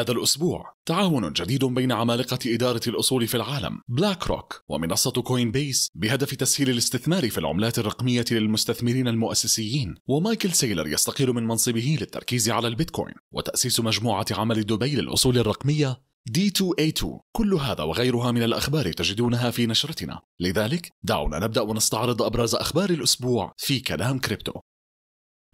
هذا الأسبوع تعاون جديد بين عمالقة إدارة الأصول في العالم بلاك روك ومنصة كوين بيس بهدف تسهيل الاستثمار في العملات الرقمية للمستثمرين المؤسسيين ومايكل سيلر يستقيل من منصبه للتركيز على البيتكوين وتأسيس مجموعة عمل دبي للأصول الرقمية D2A2 كل هذا وغيرها من الأخبار تجدونها في نشرتنا لذلك دعونا نبدأ ونستعرض أبرز أخبار الأسبوع في كلام كريبتو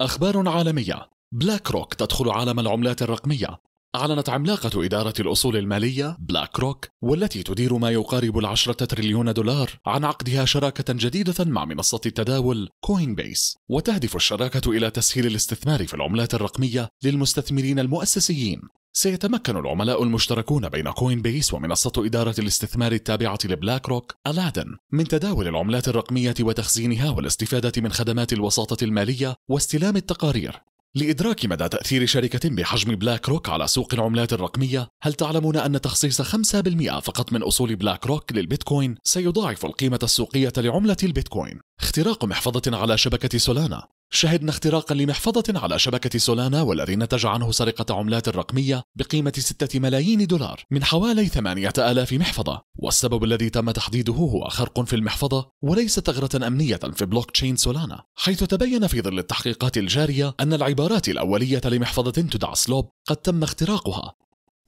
أخبار عالمية بلاك روك تدخل عالم العملات الرقمية أعلنت عملاقة إدارة الأصول المالية بلاك روك والتي تدير ما يقارب العشرة تريليون دولار عن عقدها شراكة جديدة مع منصة التداول كوين بيس وتهدف الشراكة إلى تسهيل الاستثمار في العملات الرقمية للمستثمرين المؤسسيين سيتمكن العملاء المشتركون بين كوين بيس ومنصة إدارة الاستثمار التابعة لبلاك روك ألادن من تداول العملات الرقمية وتخزينها والاستفادة من خدمات الوساطة المالية واستلام التقارير لإدراك مدى تأثير شركة بحجم بلاك روك على سوق العملات الرقمية، هل تعلمون أن تخصيص 5% فقط من أصول بلاك روك للبيتكوين سيضاعف القيمة السوقية لعملة البيتكوين؟ اختراق محفظة على شبكة سولانا شهدنا اختراقا لمحفظة على شبكة سولانا والذي نتج عنه سرقة عملات رقمية بقيمة 6 ملايين دولار من حوالي 8000 محفظة والسبب الذي تم تحديده هو خرق في المحفظة وليس ثغرة أمنية في بلوك تشين سولانا حيث تبين في ظل التحقيقات الجارية أن العبارات الأولية لمحفظة تدعى سلوب قد تم اختراقها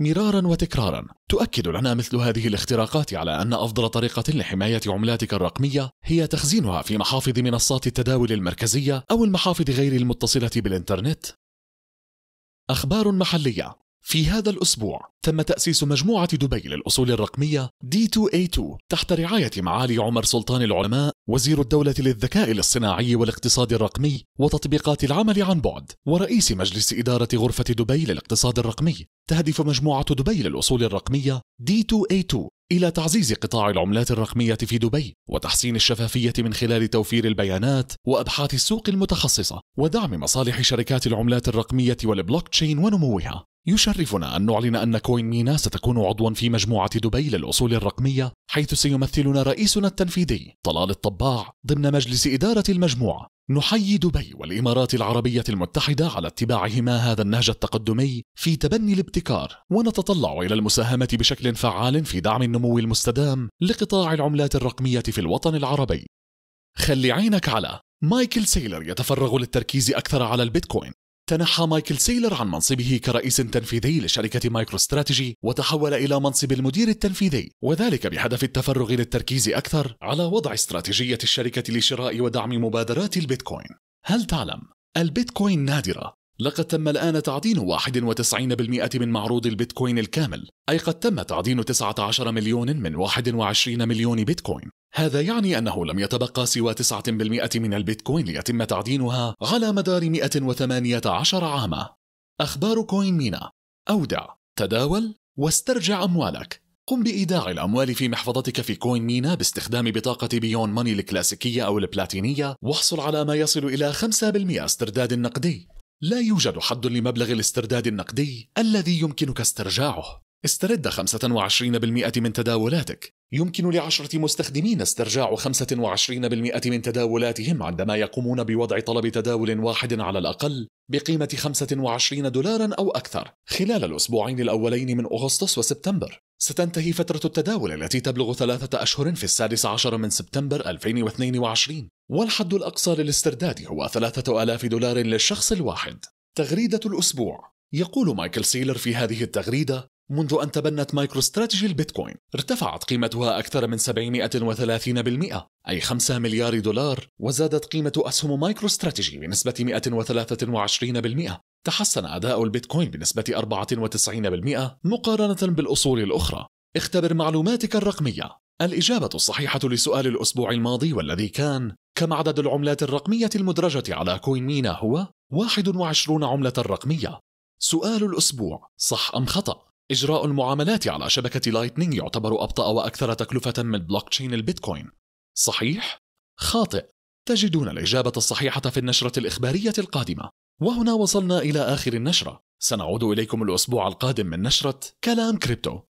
مرارا وتكرارا تؤكد لنا مثل هذه الاختراقات على أن أفضل طريقة لحماية عملاتك الرقمية هي تخزينها في محافظ منصات التداول المركزية أو المحافظ غير المتصلة بالإنترنت أخبار محلية في هذا الأسبوع تم تأسيس مجموعة دبي للأصول الرقمية D2A2 تحت رعاية معالي عمر سلطان العلماء وزير الدولة للذكاء الاصطناعي والاقتصاد الرقمي وتطبيقات العمل عن بعد ورئيس مجلس إدارة غرفة دبي للاقتصاد الرقمي تهدف مجموعة دبي للأصول الرقمية D2A2 إلى تعزيز قطاع العملات الرقمية في دبي وتحسين الشفافية من خلال توفير البيانات وأبحاث السوق المتخصصة ودعم مصالح شركات العملات الرقمية والبلوك تشين ونموها يشرفنا أن نعلن أن كوين مينا ستكون عضوا في مجموعة دبي للأصول الرقمية حيث سيمثلنا رئيسنا التنفيذي طلال الطباع ضمن مجلس إدارة المجموعة نحيي دبي والإمارات العربية المتحدة على اتباعهما هذا النهج التقدمي في تبني الابتكار ونتطلع إلى المساهمة بشكل فعال في دعم النمو المستدام لقطاع العملات الرقمية في الوطن العربي خلي عينك على مايكل سيلر يتفرغ للتركيز أكثر على البيتكوين تنحى مايكل سيلر عن منصبه كرئيس تنفيذي لشركة مايكرو استراتيجي وتحول إلى منصب المدير التنفيذي وذلك بهدف التفرغ للتركيز أكثر على وضع استراتيجية الشركة لشراء ودعم مبادرات البيتكوين هل تعلم البيتكوين نادرة لقد تم الآن تعدين 91% من معروض البيتكوين الكامل أي قد تم تعدين 19 مليون من 21 مليون بيتكوين هذا يعني أنه لم يتبقى سوى 9% من البيتكوين ليتم تعدينها على مدار 118 عاما أخبار كوين مينا أودع تداول واسترجع أموالك قم بإيداع الأموال في محفظتك في كوين مينا باستخدام بطاقة بيون ماني الكلاسيكية أو البلاتينية واحصل على ما يصل إلى 5% استرداد نقدي لا يوجد حد لمبلغ الاسترداد النقدي الذي يمكنك استرجاعه استرد 25% من تداولاتك يمكن لعشرة مستخدمين استرجاع 25% من تداولاتهم عندما يقومون بوضع طلب تداول واحد على الأقل بقيمة 25 دولارا أو أكثر خلال الأسبوعين الأولين من أغسطس وسبتمبر ستنتهي فترة التداول التي تبلغ ثلاثة أشهر في السادس عشر من سبتمبر 2022 والحد الأقصى للاسترداد هو 3000 دولار للشخص الواحد تغريدة الأسبوع يقول مايكل سيلر في هذه التغريدة منذ أن تبنت مايكرو استراتيجي البيتكوين ارتفعت قيمتها أكثر من 730% أي 5 مليار دولار وزادت قيمة أسهم مايكرو استراتيجي بنسبة 123% تحسن أداء البيتكوين بنسبة 94% مقارنة بالأصول الأخرى اختبر معلوماتك الرقمية الإجابة الصحيحة لسؤال الأسبوع الماضي والذي كان كم عدد العملات الرقمية المدرجة على كوين مينا هو 21 عملة رقمية سؤال الأسبوع صح أم خطأ؟ إجراء المعاملات على شبكة لايتنينج يعتبر أبطأ وأكثر تكلفة من بلوك تشين البيتكوين صحيح؟ خاطئ تجدون الإجابة الصحيحة في النشرة الإخبارية القادمة وهنا وصلنا إلى آخر النشرة سنعود إليكم الأسبوع القادم من نشرة كلام كريبتو